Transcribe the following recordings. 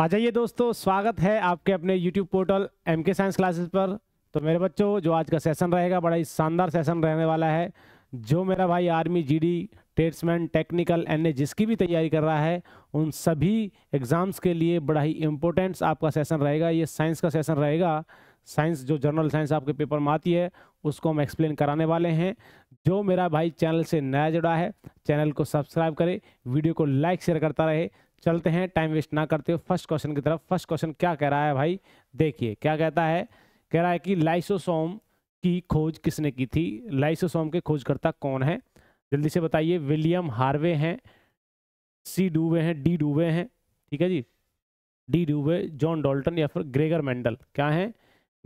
आ जाइए दोस्तों स्वागत है आपके अपने YouTube portal M K science classes पर तो मेरे बच्चों जो आज का सेशन रहेगा बड़ा ही शानदार सेशन रहने वाला है जो मेरा भाई army G D tradesman technical N जिसकी भी तैयारी कर रहा है उन सभी एग्ज़ाम्स के लिए बड़ा ही इम्पोर्टेंट्स आपका सेशन रहेगा ये साइंस का सेशन रहेगा साइंस जो जनरल साइंस आपके पेपर में आती है उसको हम एक्सप्लेन कराने वाले हैं जो मेरा भाई चैनल से नया जुड़ा है चैनल को सब्सक्राइब करें वीडियो को लाइक शेयर करता रहे चलते हैं टाइम वेस्ट ना करते हो फर्स्ट क्वेश्चन की तरफ फर्स्ट क्वेश्चन क्या कह रहा है भाई देखिए क्या कहता है कह रहा है कि लाइसोसोम की खोज किसने की थी लाइसोसोम के खोजकर्ता कौन है जल्दी से बताइए विलियम हार्वे हैं सी डूबे हैं डी डूबे हैं ठीक है जी डी डूबे जॉन डॉल्टन या फिर ग्रेगर मैंडल क्या हैं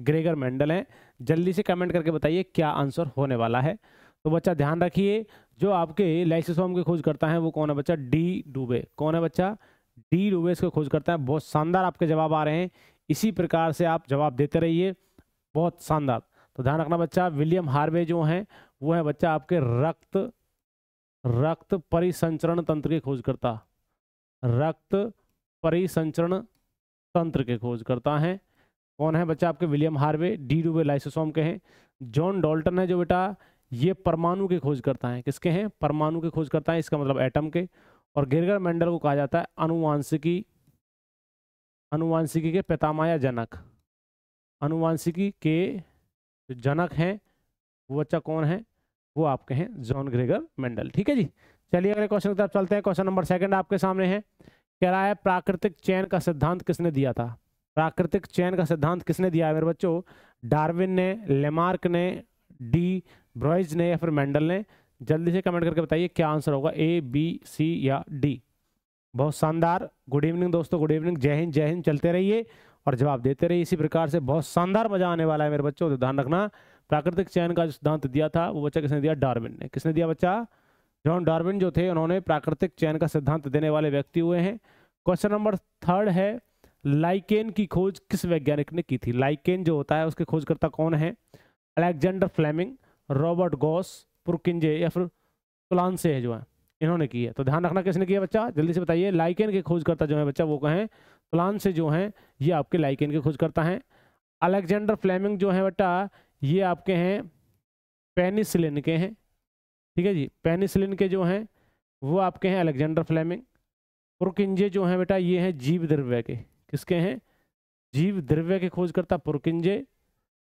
ग्रेगर मैंडल हैं जल्दी से कमेंट करके बताइए क्या आंसर होने वाला है तो बच्चा ध्यान रखिए जो आपके लाइसोसोम की खोज करता है वो कौन है बच्चा डी डूबे कौन है बच्चा डी डूबे इसको खोज करता है बहुत शानदार आपके जवाब आ रहे हैं इसी प्रकार से आप जवाब देते रहिए बहुत शानदार तो ध्यान रखना बच्चा विलियम हार्वे जो हैं वो है बच्चा आपके रक्त रक्त परिसंचरण तंत्र के खोजकर्ता रक्त परिसंचरण तंत्र के खोजकर्ता हैं कौन है बच्चा आपके William Harvey de Duve lysosome के हैं जॉन डॉल्टन है जो बेटा ये परमाणु के खोजकर्ता हैं किसके हैं परमाणु के खोजकर्ता हैं इसका मतलब एटम के और गिरगर मेंडल को कहा जाता है अनुवांशिकी अनुवांशिकी के पितामाया जनक अनुवांशिकी के जो जनक हैं वो बच्चा कौन है वो आपके हैं जॉन ग्रेगर मेंडल ठीक है जी चलिए अगले क्वेश्चन की तरफ चलते हैं क्वेश्चन नंबर सेकंड आपके सामने है कह रहा है प्राकृतिक चयन का सिद्धांत किसने दिया था प्राकृतिक चयन का सिद्धांत किसने दिया है मेरे बच्चों डार्विन ने लेमार्क ने डी ब्रॉयज ने या फिर मैंडल ने जल्दी से कमेंट करके बताइए क्या आंसर होगा ए बी सी या डी बहुत शानदार गुड इवनिंग दोस्तों गुड इवनिंग जय हिंद जय हिंद चलते रहिए और जवाब देते रहिए इसी प्रकार से बहुत शानदार मजा आने वाला है मेरे बच्चों ध्यान रखना प्राकृतिक चयन का जो सिद्धांत दिया था वो बच्चा किसने दिया डार्विन ने किसने दिया बच्चा जॉन डार्विन जो थे उन्होंने प्राकृतिक चयन का सिद्धांत देने वाले व्यक्ति हुए हैं क्वेश्चन नंबर थर्ड है लाइकेन की खोज किस वैज्ञानिक ने की थी लाइकेन जो होता है उसके खोजकर्ता कौन है अलेक्जेंडर फ्लेमिंग रॉबर्ट गॉस पुरकिंजे या फिर प्लानसे है जो है इन्होंने की है तो ध्यान रखना किसने किया बच्चा जल्दी से बताइए लाइकेन के खोजकर्ता जो है बच्चा वो कहें प्लान से जो हैं ये आपके लाइकेन के खोजकर्ता हैं अलेक्जेंडर फ्लेमिंग जो है बेटा ये आपके हैं पेनिसिलिन के हैं ठीक है जी पेनिसिलिन के जो हैं वो आपके हैं अलेक्जेंडर फ्लेमिंग पुरकिंजे जो हैं बेटा ये हैं जीव द्रव्य के किसके हैं जीव द्रव्य के खोजकर्ता पुरकिंजे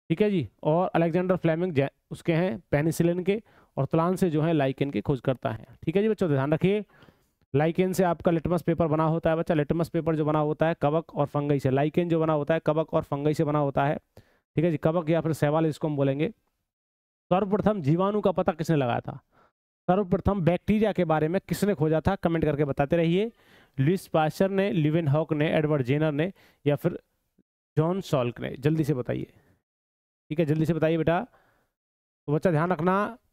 ठीक है जी और अलेक्जेंडर फ्लैमिंग उसके हैं पेनिसिलिन के और तलान से जो है लाइकेन की खोज करता है ठीक है जी बच्चों ध्यान रखिए लाइकेन से आपका लिटमस पेपर बना होता है बच्चा लिटमस पेपर जो बना होता है कवक और फंगई से लाइकेन जो बना होता है कवक और फंगई से बना होता है ठीक है जी कवक या फिर सेवाल इसको हम बोलेंगे सर्वप्रथम जीवाणु का पता किसने लगाया था सर्वप्रथम बैक्टीरिया के बारे में किसने खोजा था कमेंट करके बताते रहिए लुइस पाशर ने लिविन हॉक ने एडवर्ड जेनर ने या फिर जॉन सॉल्क ने जल्दी से बताइए ठीक है जल्दी से बताइए बेटा तो बच्चा ध्यान रखना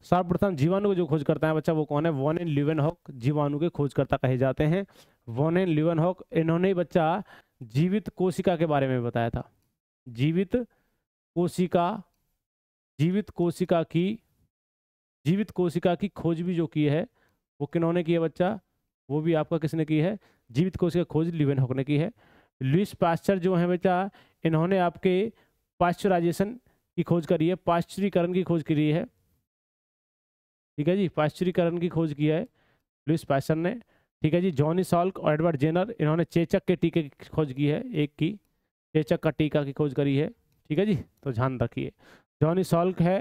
सर्वप्रथम जीवाणु को जो खोज करता है बच्चा वो कौन है वॉन एन हॉक जीवाणु के खोजकर्ता कहे जाते हैं वॉन एन हॉक इन्होंने बच्चा जीवित कोशिका के बारे में बताया था जीवित कोशिका जीवित कोशिका की जीवित कोशिका की खोज भी जो की है वो किन्होंने की है बच्चा वो भी आपका किसने की है जीवित कोशिका खोज हॉक ने की है लुइस पास्चर जो है बच्चा इन्होंने आपके पास्चराइजेशन की खोज करी है पाश्चरीकरण की खोज करी है ठीक है जी पाश्चरीकरण की खोज किया है लुइस पैसन ने ठीक है जी जॉनी सॉल्क और एडवर्ड जेनर इन्होंने चेचक के टीके की खोज की है एक की चेचक का टीका की खोज करी है ठीक है जी तो ध्यान रखिए जॉनी सॉल्क है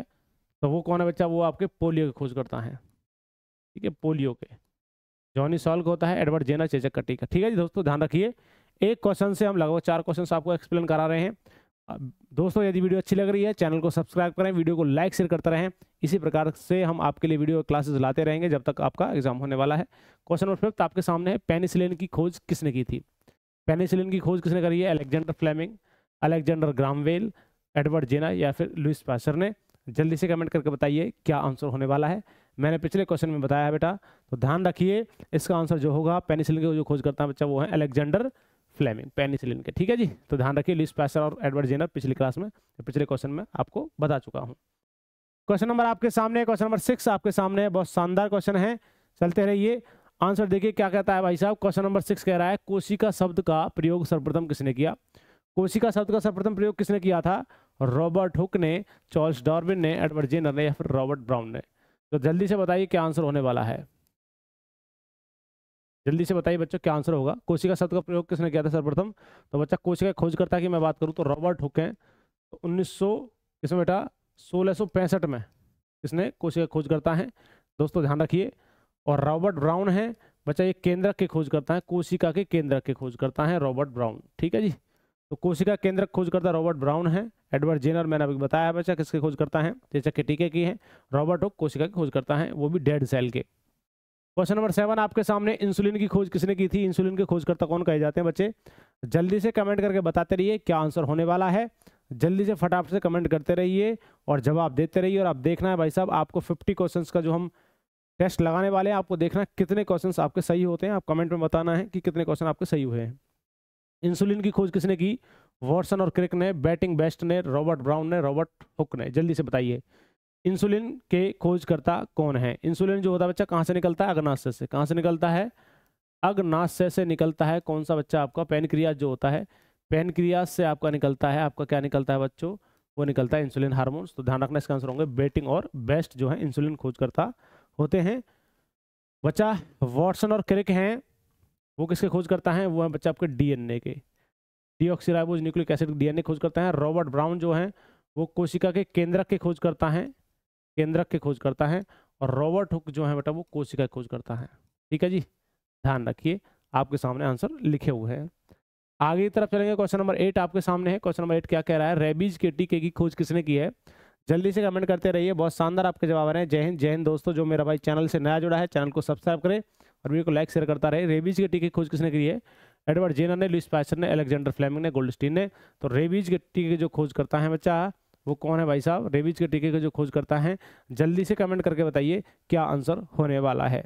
तो वो कौन है बच्चा वो आपके पोलियो की खोज करता है ठीक है पोलियो के जॉनी सॉल्क होता है एडवर्ड जेनर चेचक का टीका ठीक है जी दोस्तों ध्यान रखिए एक क्वेश्चन से हम लगभग चार क्वेश्चन आपको एक्सप्लेन करा रहे हैं दोस्तों यदि वीडियो अच्छी लग रही है चैनल को सब्सक्राइब करें वीडियो को लाइक शेयर करते रहें इसी प्रकार से हम आपके लिए वीडियो क्लासेस लाते रहेंगे जब तक आपका एग्जाम होने वाला है क्वेश्चन नंबर फिफ्थ आपके सामने है पेनिसिलिन की खोज किसने की थी पेनिसिलिन की खोज किसने करी है Alexander Fleming Alexander Graham Bell Edward Jenner या फिर लुइस पासर ने जल्दी से कमेंट करके बताइए क्या आंसर होने वाला है मैंने पिछले क्वेश्चन में बताया है बेटा तो ध्यान रखिए इसका आंसर जो होगा पेनिसिलिन की जो खोज करता है बच्चा वो है अलेक्जेंडर फ्लेमिंग पेनिसिलिन के ठीक है जी तो ध्यान रखिए लिस्ट पैसर और एडवर्ड जेनर पिछली क्लास में पिछले क्वेश्चन में आपको बता चुका हूँ क्वेश्चन नंबर आपके सामने क्वेश्चन नंबर सिक्स आपके सामने बहुत शानदार क्वेश्चन है चलते रहिए आंसर देखिए क्या कहता है भाई साहब क्वेश्चन नंबर सिक्स कह रहा है कोशिका शब्द का प्रयोग सर्वप्रथम किसने किया कोशिका शब्द का सर्वप्रथम प्रयोग किसने किया था रॉबर्ट हुक ने चार्ल्स डार्विन ने एडवर्ड जेनर ने या फिर रॉबर्ट ब्राउन ने तो जल्दी से बताइए क्या आंसर होने वाला है जल्दी से बताइए बच्चों क्या आंसर होगा कोशिका शब्द का प्रयोग किसने किया था सर्वप्रथम तो बच्चा कोशिका खोज करता की मैं बात करूँ तो रॉबर्ट हुक हैं तो उन्नीस सौ किसमें बेटा सोलह में किसने कोशिका खोज करता है दोस्तों ध्यान रखिए और रॉबर्ट ब्राउन है बच्चा ये केंद्रक के खोज करता है कोशिका के केंद्रक के खोज करता है रॉबर्ट ब्राउन ठीक है जी तो कोशिका केंद्रक खोज करता रॉबर्ट ब्राउन है एडवर्ड जेनर मैंने अभी बताया बच्चा किसके खोज करता है जैसा के टीके की है रॉबर्ट हो कोशिका की खोज करता है वो भी डेड सेल के क्वेश्चन नंबर सेवन आपके सामने इंसुलिन की खोज किसने की थी इंसुलिन के खोजकर्ता कौन कहे जाते हैं बच्चे जल्दी से कमेंट करके बताते रहिए क्या आंसर होने वाला है जल्दी से फटाफट से कमेंट करते रहिए और जवाब देते रहिए और आप देखना है भाई साहब आपको फिफ्टी क्वेश्चन का जो हम टेस्ट लगाने वाले हैं आपको देखना है कितने क्वेश्चन आपके सही होते हैं आप कमेंट में बताना है कि कितने क्वेश्चन आपके सही हुए हैं इंसुलिन की खोज किसने की वॉटसन और क्रिक ने बैटिंग बेस्ट ने रॉबर्ट ब्राउन ने रॉबर्ट हुक ने जल्दी से बताइए इंसुलिन के खोजकर्ता कौन है इंसुलिन जो होता है बच्चा कहाँ से निकलता है अग्नाशय से कहाँ से निकलता है अग्नाशय से निकलता है कौन सा बच्चा आपका पेनक्रियाज जो होता है पेनक्रियाज से आपका निकलता है आपका क्या निकलता है बच्चों वो निकलता है इंसुलिन हार्मोन्स तो ध्यान रखना इसका आंसर होंगे बेटिंग और बेस्ट जो है इंसुलिन खोजकर्ता होते हैं बच्चा वॉटसन और क्रिक हैं वो किसके खोज करता है वो है बच्चा आपके डीएनए के डीऑक्सीराइबोज न्यूक्लिक एसिड डीएनए खोज करता है रॉबर्ट ब्राउन जो है वो कोशिका के केंद्रक के खोज करता है केंद्रक की के खोज करता है और रॉबर्ट हुक जो है बेटा वो कोशिका की खोज करता है ठीक है जी ध्यान रखिए आपके सामने आंसर लिखे हुए हैं आगे की तरफ चलेंगे क्वेश्चन नंबर एट आपके सामने है क्वेश्चन नंबर एट क्या कह रहा है रेबीज के टीके की खोज किसने की है जल्दी से कमेंट करते रहिए बहुत शानदार आपके जवाब आ रहे हैं जय हिंद जय हिंद दोस्तों जो मेरा भाई चैनल से नया जुड़ा है चैनल को सब्सक्राइब करें और वीडियो को लाइक शेयर करता रहे रेबीज के टीके की खोज किसने की है एडवर्ड जेनर ने लुइस पैसर ने अलेक्जेंडर फ्लेमिंग ने गोल्डस्टीन ने तो रेबीज के टीके की जो खोज करता है बच्चा वो कौन है भाई साहब रेबीज के टीके का जो खोज करता है जल्दी से कमेंट करके बताइए क्या आंसर होने वाला है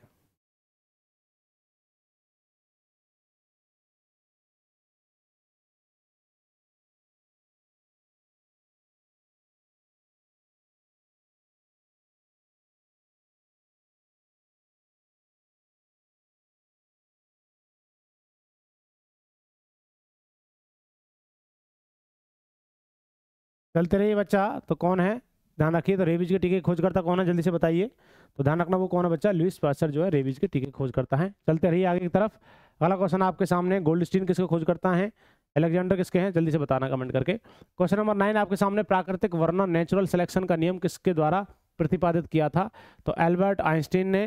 चलते रहिए बच्चा तो कौन है ध्यान रखिए तो रेबीज के टीके खोज करता कौन है जल्दी से बताइए तो ध्यान रखना वो कौन है बच्चा लुइस पासर जो है रेबीज के टीके खोज करता है चलते रहिए आगे की तरफ अगला क्वेश्चन आपके सामने गोल्ड स्टीन किसको खोज करता है एलेक्जेंडर किसके हैं जल्दी से बताना कमेंट करके क्वेश्चन नंबर नाइन आपके सामने प्राकृतिक वर्णन नेचुरल सिलेक्शन का नियम किसके द्वारा प्रतिपादित किया था तो एल्बर्ट आइंस्टीन ने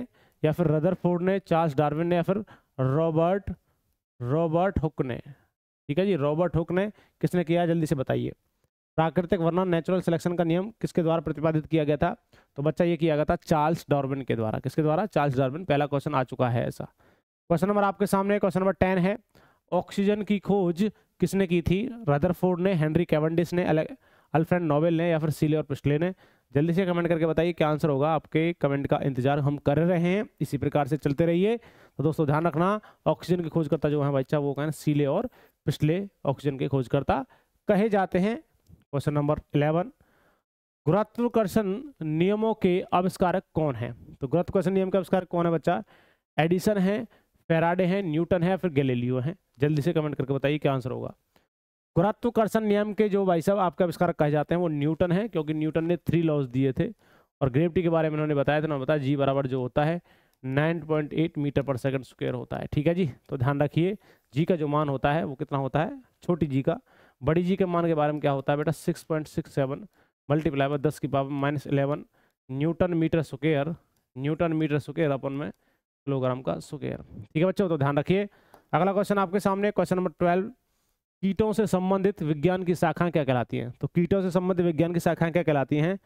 या फिर रदरफोर्ड ने चार्ल्स डार्विन ने या फिर रॉबर्ट रॉबर्ट हुक ने ठीक है जी रॉबर्ट हुक ने किसने किया जल्दी से बताइए प्राकृतिक वर्णन नेचुरल सिलेक्शन का नियम किसके द्वारा प्रतिपादित किया गया था तो बच्चा ये किया गया था चार्ल्स डॉर्बिन के द्वारा किसके द्वारा चार्ल्स डॉर्बिन पहला क्वेश्चन आ चुका है ऐसा क्वेश्चन नंबर आपके सामने क्वेश्चन नंबर टेन है ऑक्सीजन की खोज किसने की थी रदरफोर्ड ने हेनरी कैवेंडिस ने अल्फ्रेंड नोवेल ने या फिर सीले और पिस्टले ने जल्दी से कमेंट करके बताइए क्या आंसर होगा आपके कमेंट का इंतजार हम कर रहे हैं इसी प्रकार से चलते रहिए तो दोस्तों ध्यान रखना ऑक्सीजन की खोजकर्ता जो है बच्चा वो कहें सीले और पिछले ऑक्सीजन के खोजकर्ता कहे जाते हैं क्वेश्चन नंबर इलेवन गुरुत्वाकर्षण नियमों के आविष्कारक कौन है तो गुरुत्वाकर्षण नियम के आविष्कारक कौन है बच्चा एडिसन है फेराडे हैं न्यूटन है फिर गैलीलियो है जल्दी से कमेंट करके बताइए क्या आंसर होगा गुरुत्वाकर्षण नियम के जो भाई साहब आपके आविष्कारक कहे जाते हैं वो न्यूटन है क्योंकि न्यूटन ने थ्री लॉज दिए थे और ग्रेविटी के बारे में उन्होंने बताया था ना बताया जी बराबर जो होता है 9.8 मीटर पर सेकंड स्क्वायर होता है ठीक है जी तो ध्यान रखिए जी का जो मान होता है वो कितना होता है छोटी जी का बड़ी जी के मान के बारे में क्या होता है बेटा six point six seven multiply by दस की power minus eleven newton metre square newton metre square upon में किलोग्राम का सुकेयर ठीक है बच्चों तो ध्यान रखिए अगला क्वेश्चन आपके सामने क्वेश्चन नंबर ट्वेल्व कीटों से संबंधित विज्ञान की शाखाएं क्या कहलाती हैं तो कीटों से संबंधित विज्ञान की शाखाएं क्या कहलाती हैं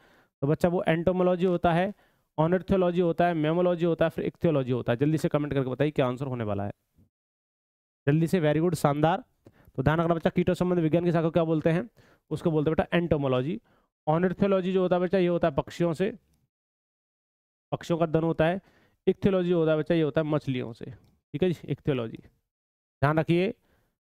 तो बच्चा वो एंटोमोलॉजी होता है ऑनर्थियोलॉजी होता है मेमोलॉजी होता है फिर इक्थियोलॉजी होता है जल्दी से कमेंट करके बताइए क्या आंसर होने वाला है जल्दी से वेरी गुड शानदार तो ध्यान रखना बच्चा कीटो संबंध विज्ञान की शाखा क्या बोलते हैं उसको बोलते हैं बेटा एंटोमोलॉजी ऑनर्थोलॉजी जो होता है बच्चा ये होता है पक्षियों से पक्षियों का धन होता है इक्थियोलॉजी होता है बच्चा ये होता है मछलियों से ठीक है जी इक्थियोलॉजी ध्यान रखिए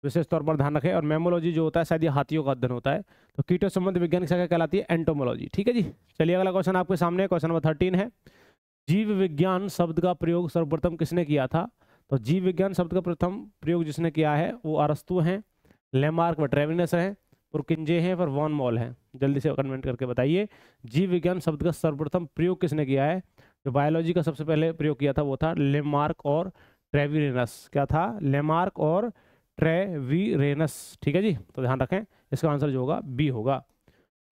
विशेष तौर पर ध्यान रखें और मेमोलॉजी जो होता है शायद ये हाथियों का अध्ययन होता है तो कीटो संबंध विज्ञान की शाखा कहलाती है एंटोमोलॉजी ठीक है जी चलिए अगला क्वेश्चन आपके सामने क्वेश्चन नंबर थर्टीन है जीव विज्ञान शब्द का प्रयोग सर्वप्रथम किसने किया था तो जीव विज्ञान शब्द का प्रथम प्रयोग जिसने किया है वो अरस्तु हैं लेमार्क व ट्रेविनस और पुरकिंजे हैं फिर वॉन मॉल हैं जल्दी से कन्वेंट करके बताइए जीव विज्ञान शब्द का सर्वप्रथम प्रयोग किसने किया है जो बायोलॉजी का सबसे पहले प्रयोग किया था वो था लेमार्क और ट्रेविनस क्या था लेमार्क और ट्रेविरेनस ठीक है जी तो ध्यान रखें इसका आंसर जो होगा बी होगा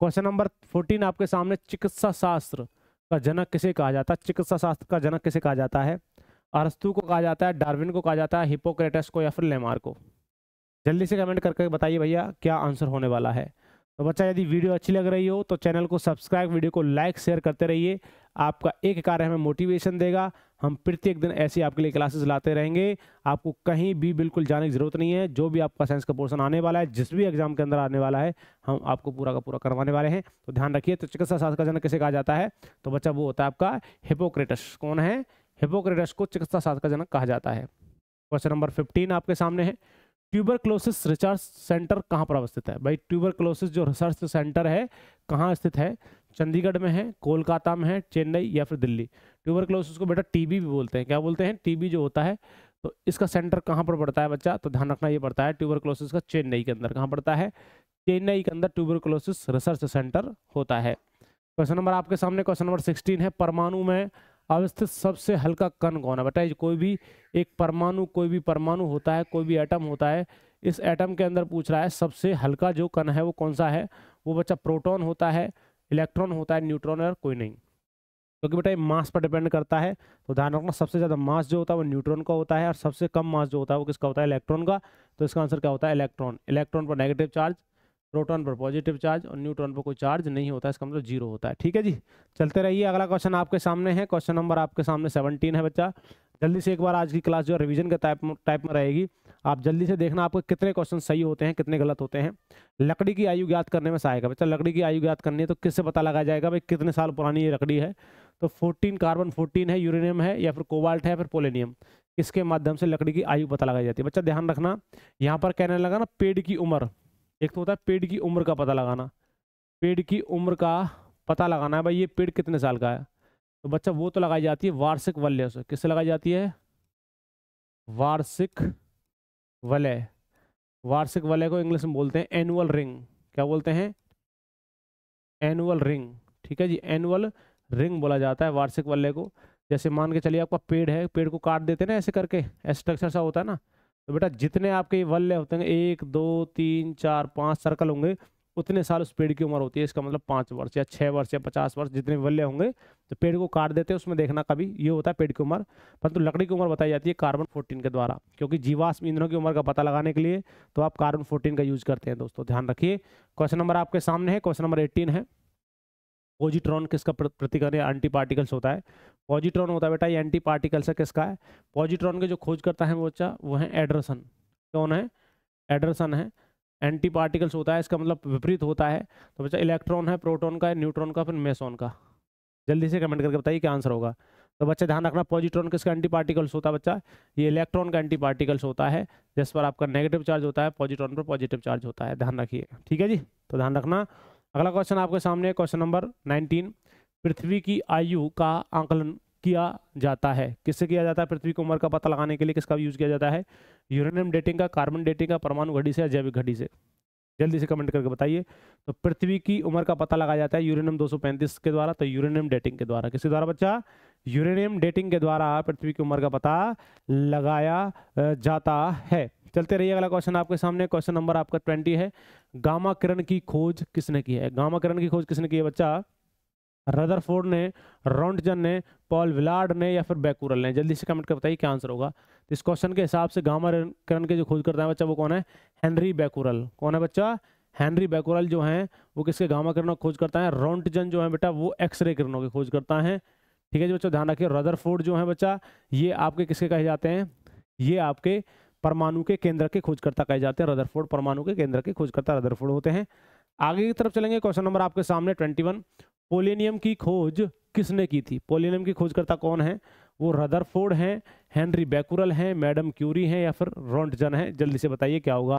क्वेश्चन नंबर फोर्टीन आपके सामने चिकित्सा शास्त्र का जनक किसे कहा जाता है चिकित्सा शास्त्र का जनक किसे कहा जाता है अरस्तु को कहा जाता है डार्विन को कहा जाता है हिपोक्रेटस को या फिर लेमार को जल्दी से कमेंट करके बताइए भैया क्या आंसर होने वाला है तो बच्चा यदि वीडियो अच्छी लग रही हो तो चैनल को सब्सक्राइब वीडियो को लाइक शेयर करते रहिए आपका एक कार्य हमें मोटिवेशन देगा हम प्रत्येक दिन ऐसी आपके लिए क्लासेस लाते रहेंगे आपको कहीं भी बिल्कुल जाने की ज़रूरत नहीं है जो भी आपका साइंस का पोर्सन आने वाला है जिस भी एग्जाम के अंदर आने वाला है हम आपको पूरा का पूरा करवाने वाले हैं तो ध्यान रखिए तो चिकित्सा शास्त्र का जनक किसे कहा जाता है तो बच्चा वो होता है आपका हिपोक्रेटस कौन है हिपोक्रेटस को चिकित्सा शास्त्र का जनक कहा जाता है क्वेश्चन नंबर फिफ्टीन आपके सामने है ट्यूबर क्लोसिस रिसर्च सेंटर कहाँ पर अवस्थित है भाई ट्यूबर क्लोसिस जो रिसर्च सेंटर है कहाँ स्थित है चंडीगढ़ में है कोलकाता में है चेन्नई या फिर दिल्ली ट्यूबर क्लोसिस को बेटा टीबी भी बोलते हैं क्या बोलते हैं टीबी जो होता है तो इसका सेंटर कहाँ पर पड़ता है बच्चा तो ध्यान रखना ये पड़ता है ट्यूबर क्लोसिस का चेन्नई के अंदर कहाँ पड़ता है चेन्नई के अंदर ट्यूबर क्लोसिस रिसर्च सेंटर होता है क्वेश्चन नंबर आपके सामने क्वेश्चन नंबर सिक्सटीन है परमाणु में अवस्थित सबसे हल्का कण कौन है बताइए कोई भी एक परमाणु कोई भी परमाणु होता है कोई भी एटम होता है इस एटम के अंदर पूछ रहा है सबसे हल्का जो कण है वो कौन सा है वो बच्चा प्रोटॉन होता है इलेक्ट्रॉन होता है न्यूट्रॉन और कोई नहीं क्योंकि बेटा ये मास पर डिपेंड करता है तो ध्यान रखना सबसे ज़्यादा मास जो होता है वो न्यूट्रॉन का होता है और सबसे कम मास जो होता है वो किसका होता है इलेक्ट्रॉन का तो इसका आंसर क्या होता है इलेक्ट्रॉन इलेक्ट्रॉन पर नेगेटिव चार्ज प्रोटॉन पर पॉजिटिव चार्ज और न्यूट्रॉन पर कोई चार्ज नहीं होता इसका मतलब जीरो होता है ठीक है जी चलते रहिए अगला क्वेश्चन आपके सामने है क्वेश्चन नंबर आपके सामने सेवनटीन है बच्चा जल्दी से एक बार आज की क्लास जो रिवीजन रिविजन के टाइप टाइप में रहेगी आप जल्दी से देखना आपको कितने क्वेश्चन सही होते हैं कितने गलत होते हैं लकड़ी की आयु ज्ञात करने में सहायक है बच्चा लकड़ी की आयु ज्ञात करनी है तो किससे पता लगाया जाएगा भाई कितने साल पुरानी ये लकड़ी है तो फोर्टीन कार्बन फोर्टीन है यूरेनियम है या फिर कोबाल्ट है फिर पोलिनियम इसके माध्यम से लकड़ी की आयु पता लगाई जाती है बच्चा ध्यान रखना यहाँ पर कहने लगा ना पेड़ की उम्र एक तो होता है पेड़ की उम्र का पता लगाना पेड़ की उम्र का पता लगाना है भाई ये पेड़ कितने साल का है तो बच्चा वो तो लगाई जाती है वार्षिक वल्य से किससे लगाई जाती है वार्षिक वलय वार्षिक वलय को इंग्लिश में बोलते हैं एनुअल रिंग क्या बोलते हैं एनुअल रिंग ठीक है जी एनुअल रिंग बोला जाता है वार्षिक वलय को जैसे मान के चलिए आपका पेड़ है पेड़ को काट देते ना ऐसे करके स्ट्रक्चर सा होता है ना तो बेटा जितने आपके ये वल्य होते हैं एक दो तीन चार पाँच सर्कल होंगे उतने साल उस पेड़ की उम्र होती है इसका मतलब पाँच वर्ष या छः वर्ष या पचास वर्ष जितने वल्य होंगे तो पेड़ को काट देते हैं उसमें देखना कभी ये होता है पेड़ की उम्र परंतु तो लकड़ी की उम्र बताई जाती है कार्बन फोर्टीन के द्वारा क्योंकि जीवाश्म ईंधनों की उम्र का पता लगाने के लिए तो आप कार्बन फोर्टीन का यूज करते हैं दोस्तों ध्यान रखिए क्वेश्चन नंबर आपके सामने है क्वेश्चन नंबर एट्टीन है पोजिट्रॉन किसका प्रतिकरण एंटी पार्टिकल्स होता है पॉजिट्रॉन होता है बेटा ये एंटी पार्टिकल्स है किसका है पॉजिट्रॉन के जो खोज करता है वो बच्चा वो है एड्रसन कौन है एड्रसन है एंटी पार्टिकल्स होता है इसका मतलब विपरीत होता है तो बच्चा इलेक्ट्रॉन है प्रोटॉन का न्यूट्रॉन का फिर मेसोन का जल्दी से कमेंट करके बताइए क्या आंसर होगा तो बच्चा ध्यान रखना पॉजिट्रॉन किसका एंटी पार्टिकल्स होता है बच्चा ये इलेक्ट्रॉन का एंटी पार्टिकल्स होता है जिस पर आपका नेगेटिव चार्ज होता है पॉजिट्रॉन पर पॉजिटिव चार्ज होता है ध्यान रखिए ठीक है जी तो ध्यान रखना अगला क्वेश्चन आपके सामने क्वेश्चन नंबर नाइनटीन पृथ्वी की आयु का आंकलन किया जाता है किससे किया जाता है पृथ्वी की उम्र का पता लगाने के लिए किसका यूज किया जाता है यूरेनियम डेटिंग का कार्बन डेटिंग का परमाणु घड़ी से या जैविक घड़ी से जल्दी से कमेंट करके बताइए तो पृथ्वी की उम्र का पता लगाया जाता है यूरेनियम 235 के द्वारा तो यूरेनियम डेटिंग के द्वारा किसके द्वारा बच्चा यूरेनियम डेटिंग के द्वारा पृथ्वी की उम्र का पता लगाया जाता है चलते रहिए अगला क्वेश्चन आपके सामने क्वेश्चन नंबर आपका ट्वेंटी है गामा किरण की खोज किसने की है गामा किरण की खोज किसने की है बच्चा रदरफोर्ड ने रॉन्टजन ने पॉल विलार्ड ने या फिर बैकूरल ने जल्दी से कमेंट कर बताइए क्या आंसर होगा तो इस क्वेश्चन के हिसाब से गामा किरण के जो खोज करता है बच्चा वो कौन है हेनरी बैकूरल कौन है बच्चा हेनरी बैकूरल जो हैं वो किसके गामा किरणों की खोज करता है रॉन्टजन जो है बेटा वो एक्सरे किरणों की खोज करता है ठीक है जी बच्चा ध्यान रखिए रदरफोर्ड जो है बच्चा ये आपके किसके कहे जाते हैं ये आपके परमाणु के केंद्र के खोजकर्ता कहे जाते हैं रदरफोर्ड परमाणु के केंद्र के खोजकर्ता रदरफोर्ड होते हैं आगे की तरफ चलेंगे क्वेश्चन नंबर आपके सामने ट्वेंटी वन पोलिनियम की खोज किसने की थी पोलिनियम की खोजकर्ता कौन है वो रदरफोर्ड हैं हेनरी बैकुरल हैं मैडम क्यूरी हैं या फिर रोंटजन हैं जल्दी से बताइए क्या होगा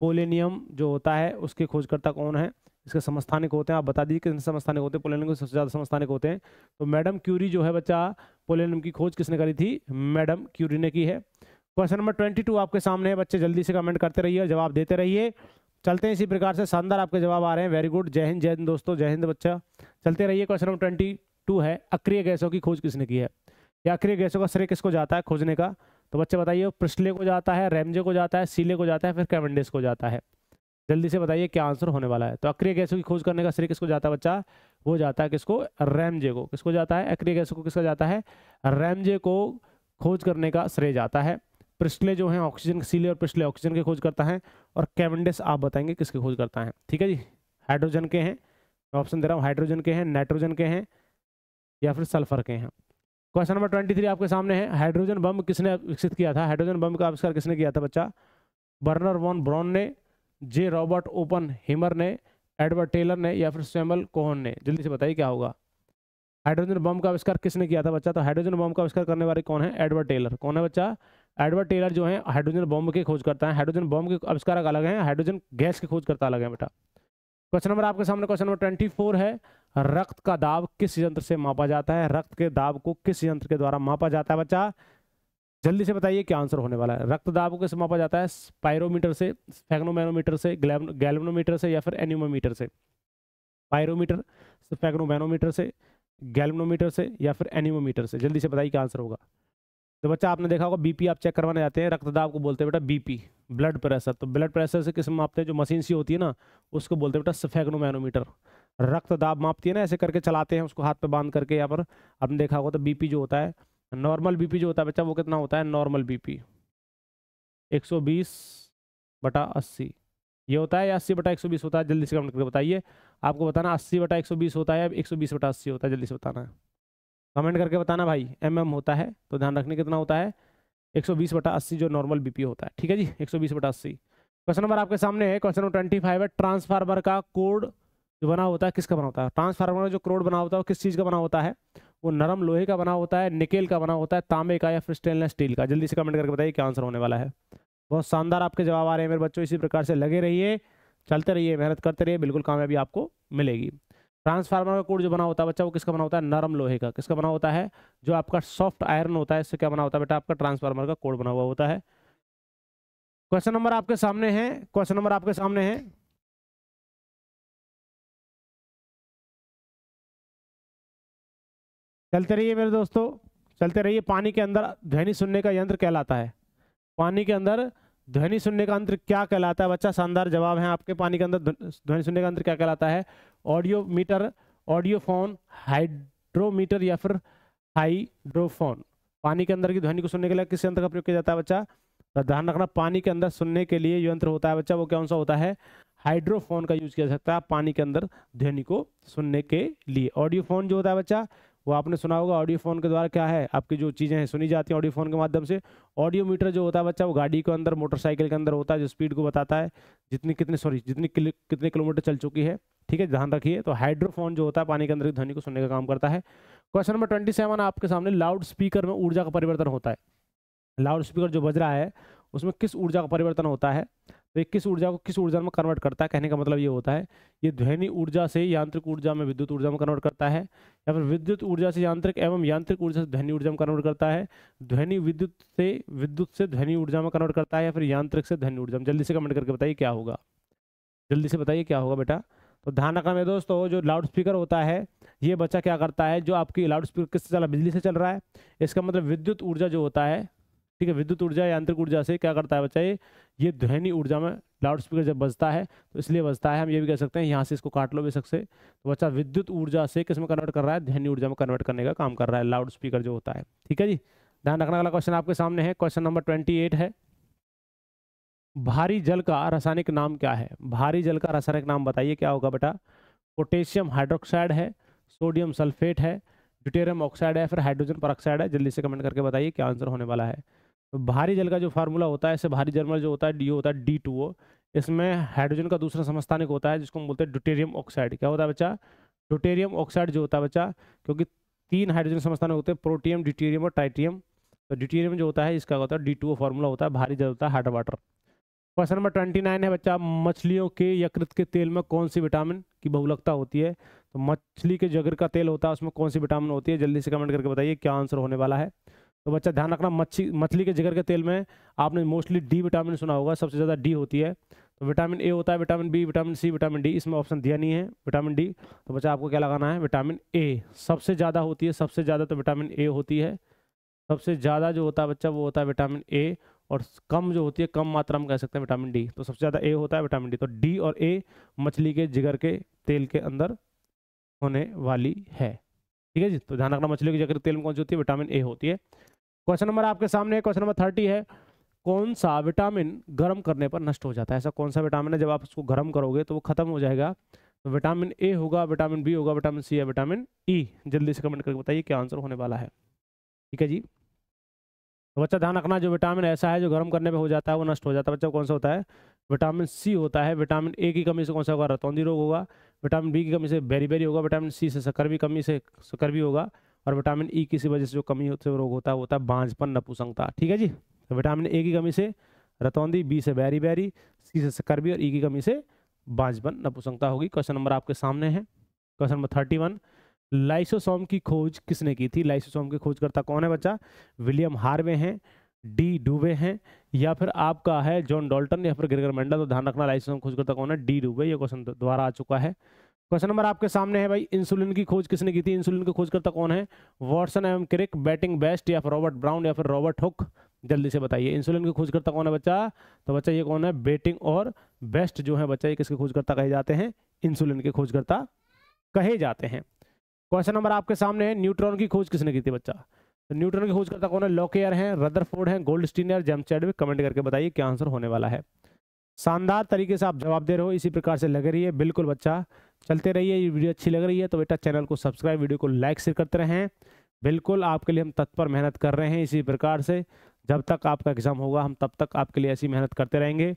पोलिनियम जो होता है उसके खोजकर्ता कौन है इसके समस्थानिक होते हैं आप बता दीजिए कितने समस्थानिक होते हैं पोलिनियम के सबसे ज़्यादा समस्थानिक होते हैं तो मैडम क्यूरी जो है बच्चा पोलिनियम की खोज किसने करी थी मैडम क्यूरी ने की है क्वेश्चन नंबर ट्वेंटी टू आपके सामने है बच्चे जल्दी से कमेंट करते रहिए और जवाब देते रहिए चलते हैं इसी प्रकार से शानदार आपके जवाब आ रहे हैं वेरी गुड जय हिंद जय हिंद दोस्तों जय हिंद बच्चा चलते रहिए क्वेश्चन नंबर ट्वेंटी टू है अक्रिय गैसों की खोज किसने की है या अक्रिय गैसों का श्रेय किसको जाता है खोजने का तो बच्चे बताइए प्रिस्ले को जाता है रेमजे को जाता है सीले को जाता है फिर कैवेंडिस को जाता है जल्दी से बताइए क्या आंसर होने वाला है तो अक्रिय गैसों की खोज करने का श्रेय किसको जाता है बच्चा वो जाता है किसको रैमजे को किसको जाता है अक्रिय गैसों को किसका जाता है रैमजे को खोज करने का श्रेय जाता है प्रिस्टले जो है ऑक्सीजन सीले और प्रिस्टले ऑक्सीजन के खोज करता है और कैवेंडिस आप बताएंगे किसके खोज करता है ठीक है जी हाइड्रोजन के हैं मैं ऑप्शन दे रहा हूँ हाइड्रोजन के हैं नाइट्रोजन के हैं या फिर सल्फर के हैं क्वेश्चन नंबर ट्वेंटी थ्री आपके सामने है हाइड्रोजन बम किसने विकसित किया था हाइड्रोजन बम का आविष्कार किसने किया था बच्चा बर्नर वॉन ब्राउन ने जे रॉबर्ट ओपन हिमर ने एडवर्ड टेलर ने या फिर सैमल कोहन ने जल्दी से बताइए क्या होगा हाइड्रोजन बम का आविष्कार किसने किया था बच्चा तो हाइड्रोजन बम का आविष्कार करने वाले कौन है एडवर्ड टेलर कौन है बच्चा एडवर्ड टेलर जो है हाइड्रोजन बॉम्ब के खोज करता है हाइड्रोजन बॉम्ब के आविष्कारक अलग है हाइड्रोजन गैस के खोज करता अलग है बेटा क्वेश्चन नंबर आपके सामने क्वेश्चन नंबर ट्वेंटी फोर है रक्त का दाब किस यंत्र से मापा जाता है रक्त के दाब को किस यंत्र के द्वारा मापा जाता है बच्चा जल्दी से बताइए क्या आंसर होने वाला है रक्त दाब को किस मापा जाता है पायरोमीटर से फैग्नोमैनोमीटर से गैल्वनोमीटर से या फिर एनिमोमीटर से पायरोमीटर फैग्नोमैनोमीटर से गैल्वनोमीटर से या फिर एनिमोमीटर से जल्दी से बताइए क्या आंसर होगा तो बच्चा आपने देखा होगा बीपी आप चेक करवाने जाते हैं रक्तदाब को बोलते हैं बेटा बीपी ब्लड प्रेशर तो ब्लड प्रेशर से किस मापते हैं जो मशीन सी होती है ना उसको बोलते हैं बेटा सफेगनोमैनोमीटर रक्तदाब मापती है ना ऐसे करके चलाते हैं उसको हाथ पे बांध करके यहाँ पर आपने देखा होगा तो बीपी जो होता है नॉर्मल बीपी जो होता है बच्चा वो कितना होता है नॉर्मल बीपी 120 बटा अस्सी ये होता है या अस्सी बटा 120 होता है जल्दी से कमेंट करके बताइए आपको बताना अस्सी बटा 120 होता है या 120 बटा अस्सी होता है जल्दी से बताना है कमेंट करके बताना भाई एम mm होता है तो ध्यान रखने कितना होता है 120 बटा अस्सी जो नॉर्मल बीपी होता है ठीक है जी 120 बटा अस्सी क्वेश्चन नंबर आपके सामने है क्वेश्चन नंबर ट्वेंटी फाइव है ट्रांसफार्मर का कोड जो बना होता है किसका बना होता है ट्रांसफार्मर का जो कोड बना होता है वो किस चीज़ का बना होता है वो नरम लोहे का बना होता है निकेल का बना होता है तांबे का या फिर स्टेनलेस स्टील का जल्दी से कमेंट करके बताइए क्या आंसर होने वाला है बहुत शानदार आपके जवाब आ रहे हैं मेरे बच्चों इसी प्रकार से लगे रहिए चलते रहिए मेहनत करते रहिए बिल्कुल कामयाबी आपको मिलेगी ट्रांसफार्मर का कोड जो बना होता है बच्चा वो किसका बना होता है नरम लोहे का किसका बना होता है जो आपका सॉफ्ट आयरन होता है इससे क्या बना होता है बेटा आपका ट्रांसफार्मर का कोड बना हुआ होता है क्वेश्चन नंबर आपके सामने है क्वेश्चन नंबर आपके सामने है चलते रहिए मेरे दोस्तों चलते रहिए पानी के अंदर ध्वनि सुनने का यंत्र कहलाता है पानी के अंदर ध्वनि सुनने का अंतर क्या कहलाता है बच्चा शानदार जवाब है आपके पानी के अंदर ध्वनि सुनने का अंतर क्या कहलाता है ऑडियो मीटर ऑडियोफोन हाइड्रोमीटर या फिर हाइड्रोफोन पानी के अंदर की ध्वनि को सुनने के लिए किस यंत्र का प्रयोग किया जाता है बच्चा तो ध्यान रखना पानी के अंदर सुनने के लिए यंत्र होता है बच्चा वो कौन सा होता है हाइड्रोफोन का यूज किया जा सकता है पानी के अंदर ध्वनि को सुनने के लिए ऑडियोफोन जो होता है बच्चा वो आपने सुना होगा ऑडियो फोन के द्वारा क्या है आपकी जो चीज़ें हैं सुनी जाती हैं ऑडियो फोन के माध्यम से ऑडियो मीटर जो होता है बच्चा वो गाड़ी के अंदर मोटरसाइकिल के अंदर होता है जो स्पीड को बताता है जितनी कितनी सॉरी जितनी कितने किलोमीटर चल चुकी है ठीक है ध्यान रखिए तो हाइड्रोफोन जो होता है पानी के अंदर ध्वनि को सुनने का काम करता है क्वेश्चन नंबर ट्वेंटी सेवन आपके सामने लाउड स्पीकर में ऊर्जा का परिवर्तन होता है लाउड स्पीकर जो बज रहा है उसमें किस ऊर्जा का परिवर्तन होता है तो किस ऊर्जा को किस ऊर्जा में कन्वर्ट करता है कहने का मतलब ये होता है ये ध्वनि ऊर्जा से यांत्रिक ऊर्जा में विद्युत ऊर्जा में कन्वर्ट करता है या फिर विद्युत ऊर्जा से यांत्रिक एवं यांत्रिक ऊर्जा से ध्वनि ऊर्जा में कन्वर्ट करता है ध्वनि विद्युत से विद्युत से ध्वनि ऊर्जा में कन्वर्ट करता है या फिर यांत्रिक से ध्वनि ऊर्जा में जल्दी से कमेंट करके बताइए क्या होगा जल्दी से बताइए क्या होगा बेटा तो ध्यान रखना मेरे दोस्तों जो लाउड स्पीकर होता है ये बच्चा क्या करता है जो आपकी लाउड स्पीकर किससे चला बिजली से चल रहा है इसका मतलब विद्युत ऊर्जा जो होता है ठीक है विद्युत ऊर्जा यांत्रिक ऊर्जा से क्या करता है बच्चा ये ये ध्वनि ऊर्जा में लाउड स्पीकर जब बजता है तो इसलिए बजता है हम ये भी कह सकते हैं यहाँ से इसको काट लो बेशक से तो बच्चा विद्युत ऊर्जा से किस में कन्वर्ट कर रहा है ध्वनि ऊर्जा में कन्वर्ट करने का काम कर रहा है लाउड स्पीकर जो होता है ठीक है जी ध्यान रखने वाला क्वेश्चन आपके सामने है क्वेश्चन नंबर ट्वेंटी है भारी जल का रासायनिक नाम क्या है भारी जल का रासायनिक नाम बताइए क्या होगा बेटा पोटेशियम हाइड्रोक्साइड है सोडियम सल्फेट है ड्यूटेरियम ऑक्साइड है फिर हाइड्रोजन पर ऑक्साइड है जल्दी से कमेंट करके बताइए क्या आंसर होने वाला है तो भारी जल का जो फार्मूला होता है इससे भारी जर्मल जो होता है डी होता है डी टू ओ इसमें हाइड्रोजन का दूसरा समस्थानिक होता है जिसको हम बोलते हैं ड्यूटेरियम ऑक्साइड क्या होता है बच्चा ड्यूटेरियम ऑक्साइड जो होता है बच्चा क्योंकि तीन हाइड्रोजन समस्थानिक होते हैं प्रोटियम ड्यूटेरियम और टाइटियम तो ड्यूटेरियम जो होता है इसका होता है डी टू ओ फार्मूला होता है भारी जल होता है hard water question number twenty nine है बच्चा मछलियों के यकृत के तेल में कौन सी विटामिन की बहुलकता होती है तो मछली के जगर का तेल होता है उसमें कौन सी विटामिन होती है जल्दी से कमेंट करके बताइए क्या आंसर होने वाला है तो बच्चा ध्यान रखना मच्छी मछली के जिगर के तेल में आपने मोस्टली डी विटामिन सुना होगा सबसे ज़्यादा डी होती है तो विटामिन ए होता है vitamin B vitamin C vitamin D इसमें ऑप्शन दिया नहीं है विटामिन डी तो बच्चा आपको क्या लगाना है विटामिन ए सबसे ज़्यादा होती है सबसे ज़्यादा तो विटामिन ए होती है सबसे ज़्यादा जो होता है बच्चा वो होता है विटामिन ए और कम जो होती है कम मात्रा में कह सकते हैं विटामिन डी तो सबसे ज़्यादा ए होता है विटामिन डी तो डी और ए मछली के जिगर के तेल के अंदर होने वाली है ठीक है जी तो ध्यान रखना मछली की जगह तेल में कौन सी होती है विटामिन ए होती है क्वेश्चन नंबर आपके सामने है क्वेश्चन नंबर थर्टी है कौन सा विटामिन गर्म करने पर नष्ट हो जाता है ऐसा कौन सा विटामिन है जब आप उसको गर्म करोगे तो वो खत्म हो जाएगा तो विटामिन ए होगा विटामिन बी होगा विटामिन सी या विटामिन ई e. जल्दी से कमेंट करके बताइए क्या आंसर होने वाला है ठीक है जी तो बच्चा ध्यान रखना जो विटामिन ऐसा है जो गर्म करने पर हो जाता है वो नष्ट हो जाता है बच्चा कौन सा होता है विटामिन सी होता है विटामिन ए की कमी से कौन सा होगा रतौंदी रोग होगा विटामिन बी की कमी से बेरी बेरी होगा विटामिन सी से शक्कर भी कमी से शक्कर भी होगा और विटामिन ई e किसी वजह से जो कमी है रोग होता है होता है बांझपन नपुसंगता ठीक है जी तो विटामिन ए की कमी से रतौंदी बी से बैरी बैरी सी से शक्कर भी और ई e की कमी से बांझपन नपुसंगता होगी क्वेश्चन नंबर आपके सामने है question number thirty one lysosome की खोज किसने की थी लाइसोसोम के खोजकर्ता कौन है बच्चा विलियम हार्वे हैं डी डूबे हैं या फिर आपका है जॉन डॉल्टन या फिर ग्रेगर मंडल तो ध्यान रखना लाइसेंस करता कौन है डी डूबे ये क्वेश्चन तो द्वारा आ चुका है क्वेश्चन नंबर आपके सामने है भाई इंसुलिन की खोज किसने की थी इंसुलिन की खोज करता कौन है वॉटसन एवं क्रिक बैटिंग बेस्ट या फिर रॉबर्ट ब्राउन या फिर रॉबर्ट हुक जल्दी से बताइए इंसुलिन की खोज करता कौन है बच्चा तो बच्चा ये कौन है बेटिंग और बेस्ट जो है बच्चा ये किसके खोजकर्ता कहे जाते हैं इंसुलिन के खोजकर्ता कहे जाते हैं क्वेश्चन नंबर आपके सामने है न्यूट्रॉन की खोज किसने की थी बच्चा तो न्यूटन की खोज करता कौन है लॉकेयर हैं रदरफोर्ड हैं गोल्ड स्टीन और जेमचैडविक कमेंट करके बताइए क्या आंसर होने वाला है शानदार तरीके से आप जवाब दे रहे हो इसी प्रकार से लगे है बिल्कुल बच्चा चलते रहिए ये वीडियो अच्छी लग रही है तो बेटा चैनल को सब्सक्राइब वीडियो को लाइक शेयर करते रहें बिल्कुल आपके लिए हम तत्पर मेहनत कर रहे हैं इसी प्रकार से जब तक आपका एग्ज़ाम होगा हम तब तक आपके लिए ऐसी मेहनत करते रहेंगे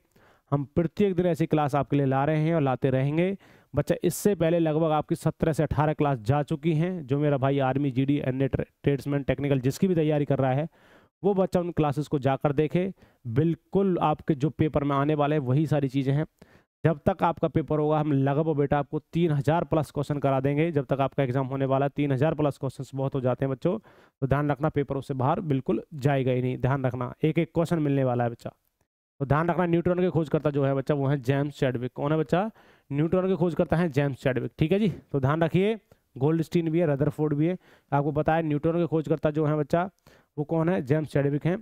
हम प्रत्येक दिन ऐसी क्लास आपके लिए ला रहे हैं और लाते रहेंगे बच्चा इससे पहले लगभग आपकी 17 से 18 क्लास जा चुकी हैं जो मेरा भाई army G D N A tradesman technical जिसकी भी तैयारी कर रहा है वो बच्चा उन क्लासेस को जाकर देखे बिल्कुल आपके जो पेपर में आने वाले हैं वही सारी चीज़ें हैं जब तक आपका पेपर होगा हम लगभग बेटा आपको तीन हज़ार प्लस क्वेश्चन करा देंगे जब तक आपका एग्जाम होने वाला है तीन हज़ार प्लस क्वेश्चन बहुत हो जाते हैं बच्चों तो ध्यान रखना पेपर उससे बाहर बिल्कुल जाएगा ही नहीं ध्यान रखना एक एक क्वेश्चन मिलने वाला है बच्चा तो ध्यान रखना न्यूट्रॉन के खोजकर्ता जो है बच्चा वो है जेम्स चैडविक कौन है बच्चा न्यूट्रॉन की खोज करता है जेम्स चैडविक ठीक है जी तो ध्यान रखिए गोल्ड स्टीन भी है रदरफोर्ड भी है आपको बताया न्यूट्रॉन के खोजकर्ता जो है बच्चा वो कौन है जेम्स चैडविक हैं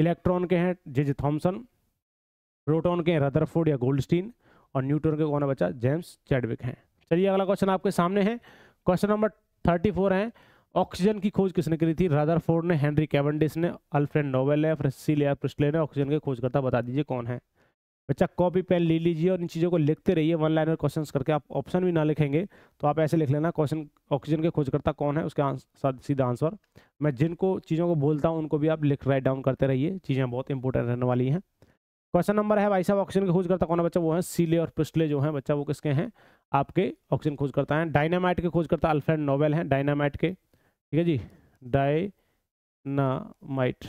इलेक्ट्रॉन के हैं जे जे थॉम्सन प्रोटोन के हैं रदरफोर्ड या गोल्ड स्टीन और न्यूट्रॉन के कौन है बच्चा जेम्स चैडविक हैं चलिए अगला क्वेश्चन आपके सामने है क्वेश्चन नंबर थर्टी फोर है ऑक्सीजन की खोज किसने करी थी फोर्ड ने हेनरी कैवेंडिस ने अल्फ्रेड नोवेल है फ्रेसिलिया प्रिस्टले ने ऑक्सीजन के खोजकर्ता बता दीजिए कौन है बच्चा कॉपी पेन ले लीजिए और इन चीज़ों को लिखते रहिए वन लाइनर क्वेश्चंस करके आप ऑप्शन भी ना लिखेंगे तो आप ऐसे लिख लेना क्वेश्चन ऑक्सीजन के खोजकर्ता कौन है उसके आंसर सीधा आंसर मैं जिनको चीज़ों को बोलता हूँ उनको भी आप लिख राइट डाउन करते रहिए चीज़ें बहुत इंपॉर्टेंट रहने वाली हैं क्वेश्चन नंबर है भाई साहब ऑक्सीजन के खोजकर्ता कौन है बच्चा वो है सीले और पिस्टले जो है बच्चा वो किसके हैं आपके ऑक्सीजन खोजकर्ता हैं डायनामाइट के खोजकर्ता अल्फ्रेड नोबेल हैं डायनामाइट के ठीक है जी डायनामाइट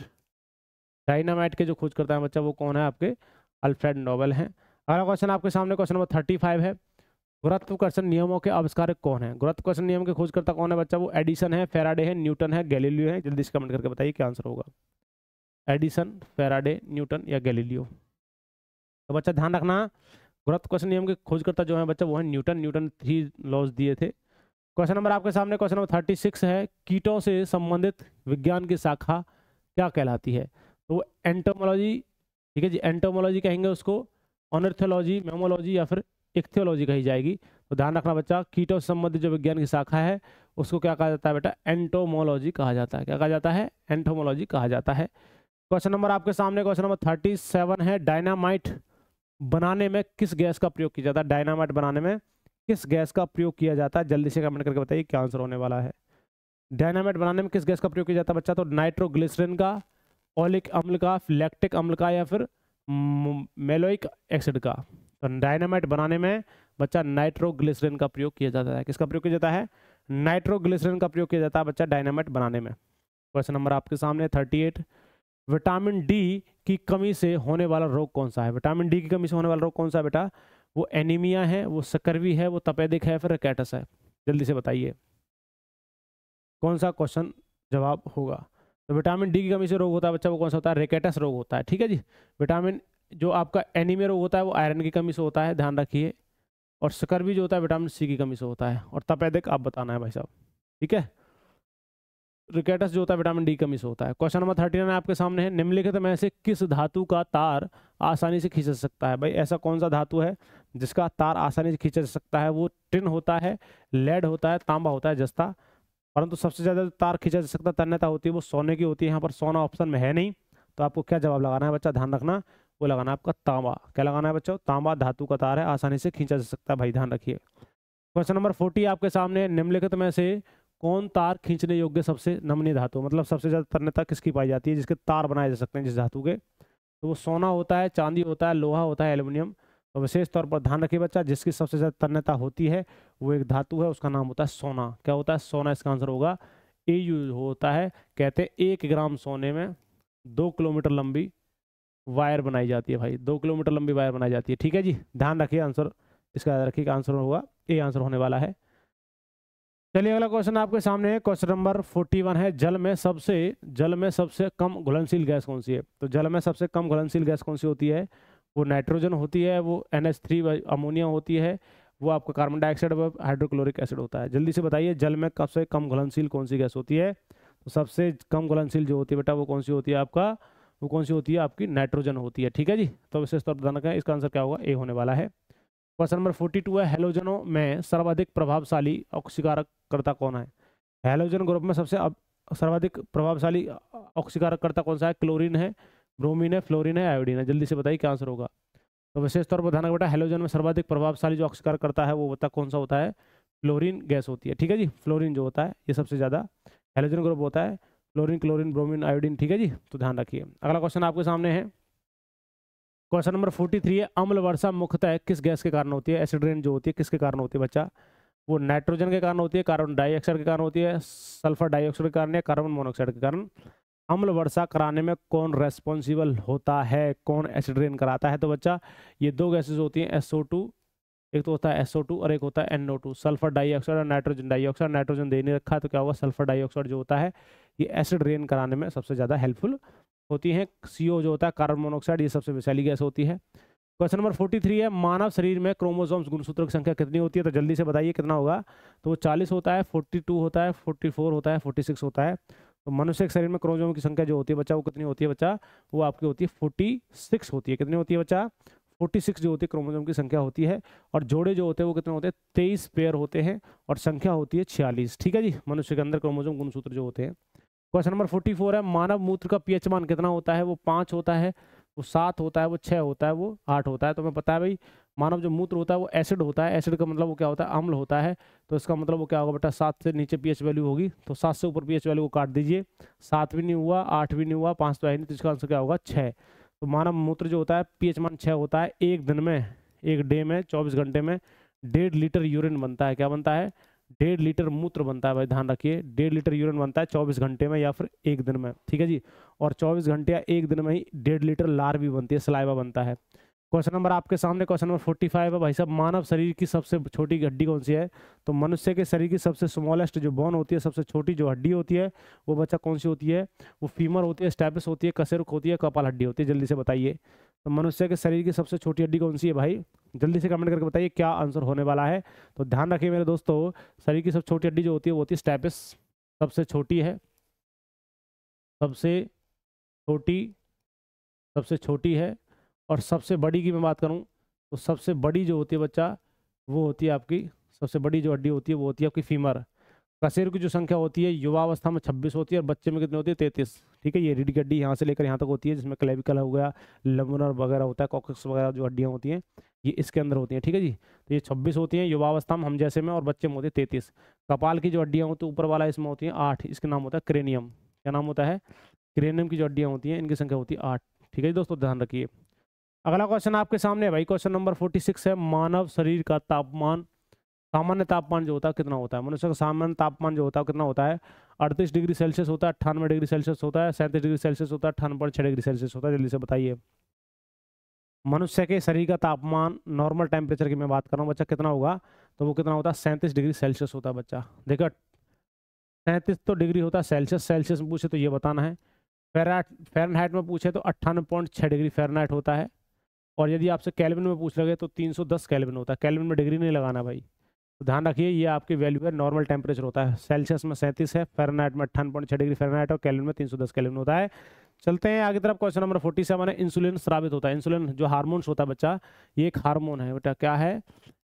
डायनामाइट के जो खोजकर्ता है बच्चा वो कौन है आपके अल्फ्रेड नोबल हैं अगला क्वेश्चन आपके सामने क्वेश्चन नंबर थर्टी फाइव है गुरुत्वाकर्षण नियमों के आविष्कारक कौन है गुरुत्वाकर्षण नियम के खोजकर्ता कौन है बच्चा वो एडिसन है फेराडे है न्यूटन है गैलीलियो है जल्दी से कमेंट करके बताइए क्या आंसर होगा एडिसन फेराडे न्यूटन या गैलीलियो तो बच्चा ध्यान रखना गुरुत्वाकर्षण नियम के खोजकर्ता जो है बच्चा वो है न्यूटन न्यूटन थ्री लॉज दिए थे क्वेश्चन नंबर आपके सामने क्वेश्चन नंबर थर्टी सिक्स है कीटों से संबंधित विज्ञान की शाखा क्या कहलाती है तो एंटोमोलॉजी ठीक है जी एंटोमोलॉजी कहेंगे उसको ऑनर्थोलॉजी मेमोलॉजी या फिर इक्थियोलॉजी कही जाएगी तो ध्यान रखना बच्चा कीटों से संबंधित जो विज्ञान की शाखा है उसको क्या कहा जाता है बेटा एंटोमोलॉजी कहा जाता है क्या कहा जाता है एंटोमोलॉजी कहा जाता है क्वेश्चन नंबर आपके सामने क्वेश्चन नंबर थर्टी सेवन है डायनामाइट बनाने में किस गैस का प्रयोग किया जाता है डायनामाइट बनाने में किस गैस का प्रयोग किया जाता है जल्दी से कमेंट करके बताइए क्या आंसर होने वाला है डायनामाइट बनाने में किस गैस का प्रयोग किया जाता है बच्चा तो नाइट्रोग्लिसरिन का ओलिक अम्ल का फ्लैक्टिक अम्ल का या फिर मेलोइक mm, एसिड का तो डायनामाइट बनाने में बच्चा नाइट्रोग्लिसरीन का प्रयोग किया जाता है किसका प्रयोग किया जाता है नाइट्रोग्लिसरीन का प्रयोग किया जाता है बच्चा डायनामाइट बनाने में क्वेश्चन नंबर आपके सामने थर्टी एट विटामिन डी की कमी से होने वाला रोग कौन सा है विटामिन डी की कमी से होने वाला रोग कौन सा है बेटा वो एनीमिया है वो सकरवी है वो तपेदिक है फिर रकेटस है जल्दी से बताइए कौन सा क्वेश्चन जवाब होगा तो विटामिन डी की कमी से रोग होता है बच्चा वो कौन सा होता है रेकेटस रोग होता है ठीक है जी विटामिन जो आपका एनीमिया रोग होता है वो आयरन की कमी से होता है ध्यान रखिए और शकर भी जो होता है विटामिन सी की कमी से होता है और तपेदिक आप बताना है भाई साहब ठीक है रिकेटस जो होता है विटामिन डी कमी से होता है क्वेश्चन नंबर थर्टी नाइन आपके सामने है निम्नलिखित में से किस धातु का तार आसानी से खींच सकता है भाई ऐसा कौन सा धातु है जिसका तार आसानी से खींचा सकता है वो टिन होता है लेड होता है तांबा होता है जस्ता परंतु सबसे ज़्यादा जो तार खींचा जा सकता तन्यता होती है वो सोने की होती है यहाँ पर सोना ऑप्शन में है नहीं तो आपको क्या जवाब लगाना है बच्चा ध्यान रखना वो लगाना है आपका तांबा क्या लगाना है बच्चों तांबा धातु का तार है आसानी से खींचा जा सकता है भाई ध्यान रखिए क्वेश्चन नंबर फोर्टी आपके सामने निम्नलिखित में से कौन तार खींचने योग्य सबसे नमनीय धातु मतलब सबसे ज़्यादा तन्यता किसकी पाई जाती है जिसके तार बनाए जा सकते हैं जिस धातु के तो वो सोना होता है चांदी होता है लोहा होता है एल्यूमिनियम तो विशेष तौर पर ध्यान रखिए बच्चा जिसकी सबसे ज़्यादा तन्यता होती है वो एक धातु है उसका नाम होता है सोना क्या होता है सोना इसका आंसर होगा ए यू होता है कहते हैं एक ग्राम सोने में दो किलोमीटर लंबी वायर बनाई जाती है भाई दो किलोमीटर लंबी वायर बनाई जाती है ठीक है जी ध्यान रखिए आंसर इसका रखिए आंसर होगा ए आंसर होने वाला है चलिए अगला क्वेश्चन आपके सामने है क्वेश्चन नंबर फोर्टी वन है जल में सबसे जल में सबसे कम घुलनशील गैस कौन सी है तो जल में सबसे कम घुलनशील गैस कौन सी होती है वो नाइट्रोजन होती है वो एन एच थ्री अमोनिया होती है वो आपका कार्बन डाइऑक्साइड व हाइड्रोक्लोरिक एसिड होता है जल्दी से बताइए जल में कब से कम घुलनशील कौन सी गैस होती है तो सबसे कम घुलनशील जो होती है बेटा वो कौन सी होती है आपका वो कौन सी होती है आपकी नाइट्रोजन होती है ठीक है जी तो विशेष तौर पर ध्यान इसका आंसर क्या होगा ए होने वाला है क्वेश्चन नंबर फोर्टी टू है हेलोजनों में सर्वाधिक प्रभावशाली ऑक्सीकारक कर्ता कौन है हेलोजन ग्रुप में सबसे सर्वाधिक प्रभावशाली ऑक्सीकारक कर्ता कौन सा है क्लोरीन है ब्रोमीन है फ्लोरिन है आयोडीन है जल्दी से बताइए क्या आंसर होगा तो विशेष तौर पर ध्यान बेटा हेलोजन में सर्वाधिक प्रभावशाली जो अक्षकार करता है वो बता कौन सा होता है फ्लोरीन गैस होती है ठीक है जी फ्लोरिन जो होता है ये सबसे ज़्यादा हेलोजन ग्रुप होता है फ्लोरिन क्लोरीन ब्रोमिन आयोडीन ठीक है जी तो ध्यान रखिए अगला क्वेश्चन आपके सामने है क्वेश्चन नंबर फोर्टी थ्री है अम्ल वर्षा मुख्यतः किस गैस के कारण होती है एसिड रेन जो होती है किसके कारण होती है बच्चा वो नाइट्रोजन के कारण होती है कार्बन डाइऑक्साइड के कारण होती है सल्फर डाइऑक्साइड के कारण या कार्बन मोनोऑक्साइड के कारण अम्ल वर्षा कराने में कौन रेस्पॉन्सिबल होता है कौन एसिड रेन कराता है तो बच्चा ये दो गैसेज होती हैं एसओ टू एक तो होता है एसओ टू और एक होता है एनओ टू सल्फर डाइऑक्साइड और नाइट्रोजन डाइऑक्साइड नाइट्रोजन दे नहीं रखा तो क्या होगा सल्फर डाइऑक्साइड जो होता है ये एसिड रेन कराने में सबसे ज़्यादा हेल्पफुल होती है CO जो होता है कार्बन मोनोक्साइड ये सबसे विशैली गैस होती है क्वेश्चन नंबर फोर्टी थ्री है मानव शरीर में क्रोमोजोम्स गुणसूत्र की संख्या कितनी होती है तो जल्दी से बताइए कितना होगा तो वो चालीस होता है फोर्टी टू होता है फोर्टी फोर होता है फोर्टी सिक्स होता है तो मनुष्य के शरीर में क्रोमोजोम की संख्या जो होती है बच्चा वो कितनी होती है बच्चा वो आपकी होती है फोर्टी सिक्स होती है कितनी होती है बच्चा फोर्टी सिक्स जो होती है क्रोमोजोम की संख्या होती है और जोड़े जो होते हैं वो कितने होते हैं तेईस पेयर होते हैं और संख्या होती है छियालीस ठीक है जी मनुष्य के अंदर क्रोमोजोम गुणसूत्र जो होते हैं क्वेश्चन नंबर फोर्टी फोर है मानव मूत्र का पीएच मान कितना होता है वो पाँच होता है वो सात होता है वो छः होता है वो आठ होता है तो मैं पता है भाई मानव जो मूत्र होता है वो एसिड होता है एसिड का मतलब वो क्या होता है अम्ल होता है तो इसका मतलब वो क्या होगा बेटा सात से नीचे पीएच वैल्यू होगी तो सात से ऊपर पीएच वैल्यू को काट दीजिए सात भी नहीं हुआ आठ भी नहीं हुआ पाँच तो है नहीं तो इसका आंसर क्या होगा छः तो मानव मूत्र जो होता है एच मान छः होता है एक दिन में एक डे में चौबीस घंटे में डेढ़ लीटर यूरिन बनता है क्या बनता है डेढ़ लीटर मूत्र बनता है भाई ध्यान रखिए डेढ़ लीटर यूरिन बनता है चौबीस घंटे में या फिर एक दिन में ठीक है जी और चौबीस घंटे या एक दिन में ही डेढ़ लीटर लार भी बनती है सलाइवा बनता है क्वेश्चन नंबर आपके सामने क्वेश्चन नंबर फोर्टी फाइव है भाई साहब मानव शरीर की सबसे छोटी हड्डी कौन सी है तो मनुष्य के शरीर की सबसे स्मॉलेस्ट जो बोन होती है सबसे छोटी जो हड्डी होती है वो बच्चा कौन सी होती है वो फीमर होती है स्टैपिस होती है कसेरुक होती है कपाल हड्डी होती है जल्दी से बताइए तो मनुष्य के शरीर की सबसे छोटी हड्डी कौन सी है भाई जल्दी से कमेंट करके बताइए क्या आंसर होने वाला है तो ध्यान रखिए मेरे दोस्तों शरीर की सबसे छोटी हड्डी जो होती है वो होती है स्टैपिस सबसे छोटी है सबसे छोटी सबसे छोटी है और सबसे बड़ी की मैं बात करूँ तो सबसे बड़ी जो होती है बच्चा वो होती है आपकी सबसे बड़ी जो हड्डी होती है वो होती है आपकी फीमर कसेर की जो संख्या होती है युवावस्था में छब्बीस होती है और बच्चे में कितनी होती है तैतीस ठीक है ये रीढ़ की हड्डी यहाँ से लेकर यहाँ तक होती है जिसमें क्लेविकल हो गया लमनर वगैरह होता है कॉकस वगैरह जो हड्डियाँ होती हैं ये इसके अंदर होती हैं ठीक है जी तो ये छब्बीस होती हैं युवावस्था में हम जैसे में और बच्चे में होते हैं तैतीस कपाल की जो हड्डियाँ होती है ऊपर वाला इसमें होती हैं आठ इसका नाम होता है क्रेनियम क्या नाम होता है क्रेनियम की जो हड्डियाँ होती हैं इनकी संख्या होती है आठ ठीक है जी दोस्तों ध्यान रखिए अगला क्वेश्चन आपके सामने भाई क्वेश्चन नंबर फोर्टी सिक्स है मानव शरीर का तापमान सामान्य तापमान जो होता है कितना होता है मनुष्य का सामान्य तापमान जो होता है कितना होता है अड़तीस डिग्री सेल्सियस होता है अट्ठानवे डिग्री सेल्सियस होता है सैंतीस डिग्री सेल्सियस होता है अठानवे पॉइंट छः डिग्री सेल्सियस होता है जल्दी से बताइए मनुष्य के शरीर का तापमान नॉर्मल टेम्परेचर की मैं बात कर रहा हूँ बच्चा कितना होगा तो वो कितना होता है सैंतीस डिग्री सेल्सियस होता है बच्चा देखो सैंतीस तो डिग्री होता है सेल्सियस सेल्सियस में पूछे तो ये बताना है फेराट फेरनहाइट में पूछे तो अट्ठानवे पॉइंट छः डिग्री फेरनहाइट होता है और यदि आपसे कैलविन में पूछ लगे तो 310 कैलविन होता है कैलविन में डिग्री नहीं लगाना भाई तो ध्यान रखिए ये आपकी वैल्यू है नॉर्मल टेम्परेचर होता है सेल्सियस में सैंतीस है फेरनाइट में अट्ठान पॉइंट छः डिग्री फेरनाइट और कैलविन में दस कैलविन होता है चलते हैं आगे तरफ क्वेश्चन नंबर 47 है इंसुलिन स्रावित होता है इंसुलिन जो हार्मोन्स होता है बच्चा ये एक हार्मोन है बेटा क्या है